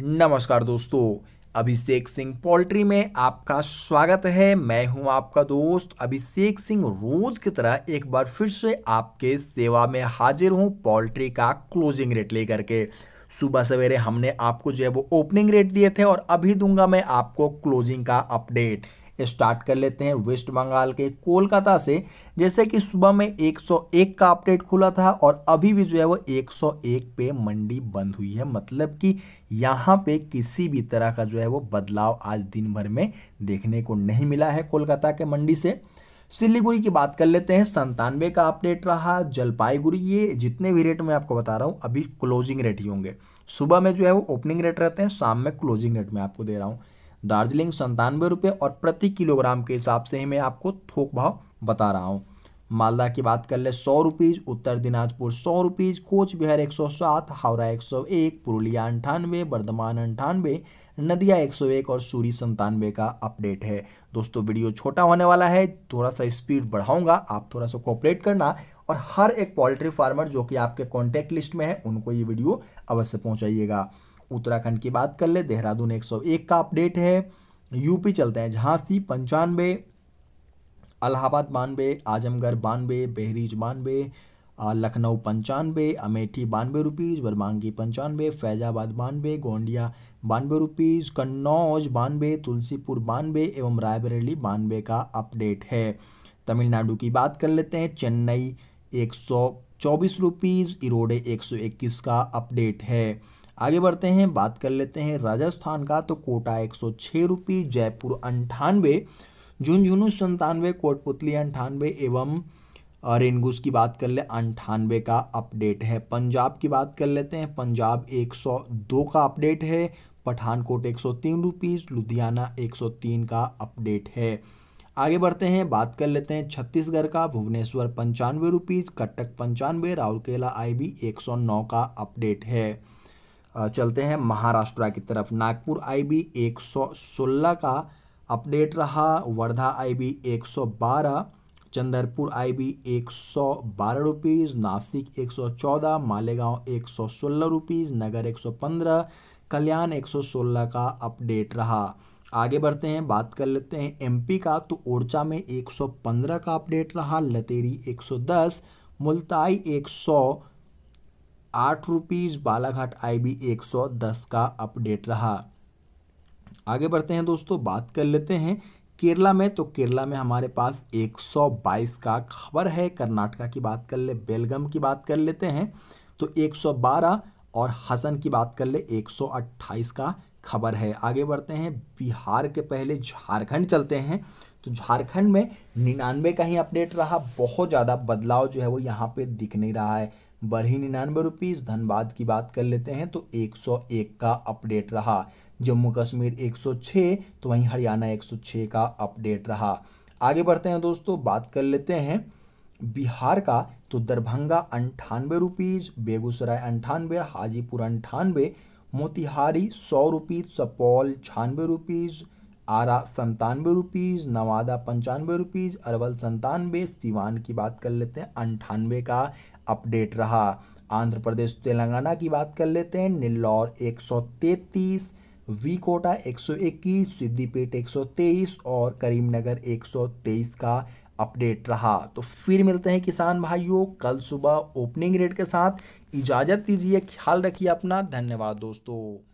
नमस्कार दोस्तों अभिषेक सिंह पोल्ट्री में आपका स्वागत है मैं हूं आपका दोस्त अभिषेक सिंह रोज की तरह एक बार फिर से आपके सेवा में हाजिर हूं पोल्ट्री का क्लोजिंग रेट लेकर के सुबह सवेरे हमने आपको जो है वो ओपनिंग रेट दिए थे और अभी दूंगा मैं आपको क्लोजिंग का अपडेट स्टार्ट कर लेते हैं वेस्ट बंगाल के कोलकाता से जैसे कि सुबह में 101 का अपडेट खुला था और अभी भी जो है वो 101 पे मंडी बंद हुई है मतलब कि यहाँ पे किसी भी तरह का जो है वो बदलाव आज दिन भर में देखने को नहीं मिला है कोलकाता के मंडी से सिलीगुड़ी की बात कर लेते हैं संतानवे का अपडेट रहा जलपाईगुड़ी ये जितने भी रेट मैं आपको बता रहा हूँ अभी क्लोजिंग रेट ही होंगे सुबह में जो है वो ओपनिंग रेट रहते हैं शाम में क्लोजिंग रेट में आपको दे रहा हूँ दार्जिलिंग संतानवे रुपये और प्रति किलोग्राम के हिसाब से ही मैं आपको थोक भाव बता रहा हूँ मालदा की बात कर ले सौ रुपीज़ उत्तर दिनाजपुर सौ रुपीज़ कोच बिहार एक सौ सात हावड़ा एक सौ एक पुरुलिया अंठानवे बर्धमान अंठानवे नदिया एक सौ एक और सूरी संतानवे का अपडेट है दोस्तों वीडियो छोटा होने वाला है थोड़ा सा स्पीड बढ़ाऊंगा आप थोड़ा सा कोऑपरेट करना और हर एक पोल्ट्री फार्मर जो कि आपके कॉन्टैक्ट लिस्ट में है उनको ये वीडियो अवश्य पहुँचाइएगा उत्तराखंड की बात कर ले देहरादून एक सौ एक का अपडेट है यूपी चलते हैं झांसी पंचानवे अलाहाबाद बानवे आजमगढ़ बानवे बहरीज बानवे लखनऊ पंचानवे अमेठी बानवे रुपीज़ बरमांगी पंचानवे फैज़ाबाद बानवे गोंडिया बानवे रुपीज़ कन्नौज बानवे तुलसीपुर बानवे एवं रायबरेली बानवे का अपडेट है तमिलनाडु की बात कर लेते हैं चेन्नई एक सौ चौबीस रुपीज़ इरोडे एक सौ इक्कीस का अपडेट है आगे बढ़ते हैं बात कर लेते हैं राजस्थान का तो कोटा एक सौ छः रुपीज़ जयपुर अंठानवे झुंझुनू संतानवे कोटपुतली अंठानवे एवं रेनगूस की बात कर ले अंठानवे का अपडेट है पंजाब की बात कर लेते हैं पंजाब 102 का अपडेट है पठानकोट 103 सौ लुधियाना 103 का अपडेट है आगे बढ़ते हैं बात कर लेते हैं छत्तीसगढ़ का भुवनेश्वर पंचानवे रुपीज़ कटक पंचानवे राउरकेला आईबी 109 का अपडेट है चलते हैं महाराष्ट्र की तरफ नागपुर आईबी 116 का अपडेट रहा वर्धा आईबी 112 एक IB 112 rupees Nashik 114 Malegaon 116 rupees Nagar 115 Kalyan 116 का अपडेट रहा आगे बढ़ते हैं बात कर लेते हैं एमपी का तो ओरछा में 115 का अपडेट रहा लतेरी 110 मुल्ताई 100 आठ रुपीज़ बालाघाट सौ दस का अपडेट रहा आगे बढ़ते हैं दोस्तों बात कर लेते हैं केरला में तो केरला में हमारे पास 122 का खबर है कर्नाटका की बात कर ले बेलगम की बात कर लेते हैं तो 112 और हसन की बात कर ले 128 का खबर है आगे बढ़ते हैं बिहार के पहले झारखंड चलते हैं तो झारखंड में निन्यानवे का ही अपडेट रहा बहुत ज़्यादा बदलाव जो है वो यहाँ पे दिख नहीं रहा है बढ़ी निन्यानवे रुपीज़ धनबाद की बात कर लेते हैं तो 101 का अपडेट रहा जम्मू कश्मीर 106 तो वहीं हरियाणा 106 का अपडेट रहा आगे बढ़ते हैं दोस्तों बात कर लेते हैं बिहार का तो दरभंगा अंठानवे रुपीज़ बेगूसराय अंठानवे हाजीपुर अंठानवे मोतिहारी सौ रुपीज़ सपौल छानवे रुपीज़ आरा संतानवे रुपीज़ नवादा पंचानवे रुपीज़ अरवल संतानवे सिवान की बात कर लेते हैं अंठानवे का अपडेट रहा आंध्र प्रदेश तेलंगाना की बात कर लेते हैं निल्लौर एक सौ तैतीस वी कोटा एक सौ इक्कीस सिद्दीपेट तेईस और करीमनगर एक सौ तेईस का अपडेट रहा तो फिर मिलते हैं किसान भाइयों कल सुबह ओपनिंग रेट के साथ इजाज़त दीजिए ख्याल रखिए अपना धन्यवाद दोस्तों